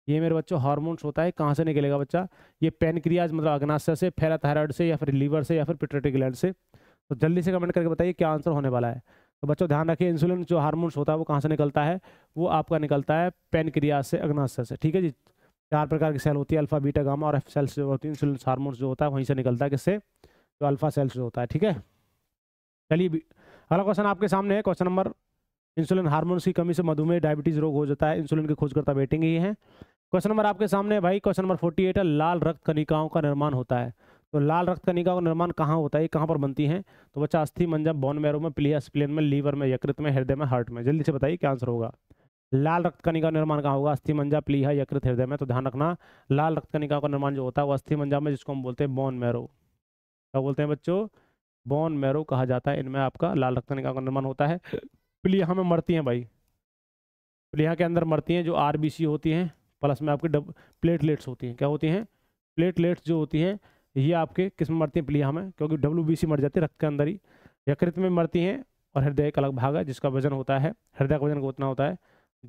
ये मेरे बच्चों हार्मोन्स होता है कहाँ से निकलेगा बच्चा ये पेनक्रियाज मतलब अग्नाशय से फेराथायरॉयड से या फिर लीवर से या फिर पिट्रेटिक ग्लैंड से तो जल्दी से कमेंट करके बताइए क्या आंसर होने वाला है तो बच्चों ध्यान रखिए इंसुलिन जो हार्मोन्स होता है वो कहाँ से निकलता है वो आपका निकलता है पेनक्रिया से अग्नाशय से ठीक है जी चार प्रकार की सेल होती है अल्फा बीटा गामा और एफ सेल्स जो होती है इंसुलिन हार्मोन्स जो होता है वहीं से निकलता है किससे जो अल्फा सेल्स जो होता है ठीक है चलिए अगला क्वेश्चन आपके सामने है क्वेश्चन नंबर इंसुलिन हार्मोन्स की कमी से मधुमेह डायबिटीज़ रोग हो जाता है इंसुलिन के खोजकर्ता बैठेंगे ही है क्वेश्चन नंबर आपके सामने है भाई क्वेश्चन नंबर फोर्टी एट है लाल रक्त कनिकाओं का निर्माण होता है तो लाल रक्त कणिका का निर्माण कहाँ होता है कहाँ पर बनती है तो बच्चा अस्थि मंजा बोन मैरो में प्लिया स्प्लेन में लीवर में यकृत में हृदय में हार्ट में जल्दी से बताइए क्या आंसर होगा लाल रक्त कणिका निर्माण कहाँ होगा अस्थि मंजा प्लीहा यकृत हृदय में तो ध्यान रखना लाल रक्त कणिका का निर्माण जो होता है वो अस्थि मंजा में जिसको हम बोलते हैं बोन मैरो क्या बोलते हैं बच्चों बोन मैरो कहा जाता है इनमें आपका लाल रक्त कणिका का निर्माण होता है प्लीहा में मरती हैं भाई प्लीहा के अंदर मरती हैं जो आर होती हैं प्लस में आपकी डब प्लेटलेट्स होती हैं क्या होती हैं प्लेटलेट्स जो होती हैं ये आपके किस में मरती हैं प्लिया में क्योंकि डब्ल्यू मर जाती है रक्त के अंदर ही यकृत में मरती हैं और हृदय का अलग भाग है जिसका वजन होता है हृदय का वजन उतना होता है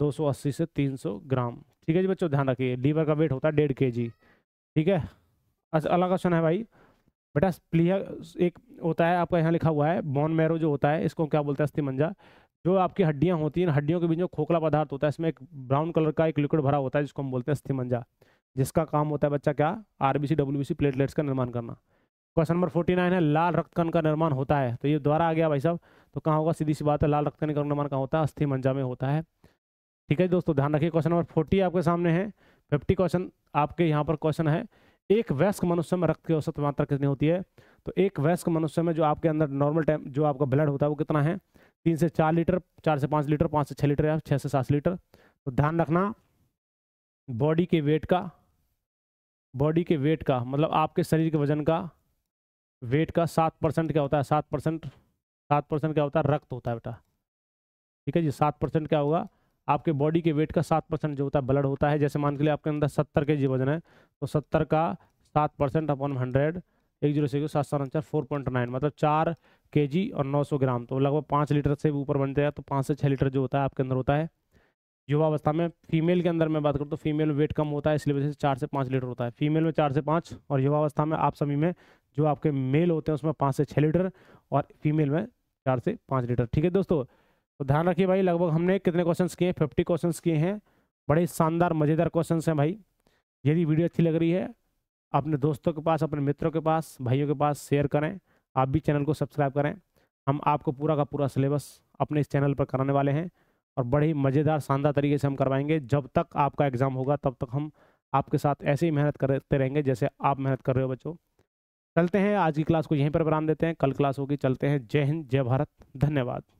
280 से 300 ग्राम ठीक है जी बच्चों ध्यान रखिए लीवर का वेट होता है डेढ़ के जी ठीक है अच्छा अलग क्वेश्चन है भाई बेटा प्लिया एक होता है आपका यहाँ लिखा हुआ है बॉन मैरो जो होता है इसको क्या बोलते हैं अस्थिमंजा जो आपकी हड्डियाँ होती हैं हड्डियों के बीच में खोखला पदार्थ होता है इसमें एक ब्राउन कलर का एक लिक्विड भरा होता है जिसको हम बोलते हैं अस्थिमंजा जिसका काम होता है बच्चा क्या आरबीसी डब्ल्यूबीसी प्लेटलेट्स का निर्माण करना क्वेश्चन नंबर फोर्टी नाइन है लाल रक्तकण का निर्माण होता है तो ये द्वारा आ गया भाई साहब तो कहाँ होगा सीधी सी बात है लाल रक्तकण का निर्माण कहाँ होता है अस्थि मंजा में होता है ठीक है दोस्तों ध्यान रखिए क्वेश्चन नंबर फोर्टी आपके सामने है फिफ्टी क्वेश्चन आपके यहाँ पर क्वेश्चन है एक वयस्क मनुष्य में रक्त की औसत मात्रा कितनी होती है तो एक वयस्क मनुष्य में जो आपके अंदर नॉर्मल टाइम जो आपका ब्लड होता है वो कितना है तीन से चार लीटर चार से पाँच लीटर पाँच से छः लीटर या छः से सात लीटर तो ध्यान रखना बॉडी के वेट का बॉडी के वेट का मतलब आपके शरीर के वजन का वेट का सात परसेंट क्या होता है सात परसेंट सात परसेंट क्या होता है रक्त होता है बेटा ठीक है जी सात परसेंट क्या होगा आपके बॉडी के वेट का सात परसेंट जो होता है ब्लड होता है जैसे मान के लिए आपके अंदर सत्तर के जी वजन है तो सत्तर का सात परसेंट अपॉन हंड्रेड एक जीरो सिक्स सात सात चार फोर पॉइंट नाइन मतलब चार के जी और नौ सौ ग्राम तो लगभग पाँच लीटर से ऊपर बनते हैं तो पाँच से छः लीटर जो होता है आपके अंदर होता है युवावस्था में फीमेल के अंदर मैं बात करूँ तो फीमेल में वेट कम होता है इसलिए वजह से चार से पाँच लीटर होता है फीमेल में चार से पाँच और युवावस्था में आप सभी में जो आपके मेल होते हैं उसमें पाँच से छः लीटर और फीमेल में चार से पाँच लीटर ठीक है दोस्तों तो ध्यान रखिए भाई लगभग हमने कितने क्वेश्चन किए फिफ्टी क्वेश्चन किए हैं बड़े शानदार मज़ेदार क्वेश्चन हैं भाई यदि वीडियो अच्छी लग रही है अपने दोस्तों के पास अपने मित्रों के पास भाइयों के पास शेयर करें आप भी चैनल को सब्सक्राइब करें हम आपको पूरा का पूरा सिलेबस अपने इस चैनल पर कराने वाले हैं और बड़े ही मज़ेदार शानदार तरीके से हम करवाएंगे जब तक आपका एग्ज़ाम होगा तब तक हम आपके साथ ऐसे ही मेहनत करते रहेंगे जैसे आप मेहनत कर रहे हो बच्चों चलते हैं आज की क्लास को यहीं पर विराम देते हैं कल क्लास होगी चलते हैं जय हिंद जय भारत धन्यवाद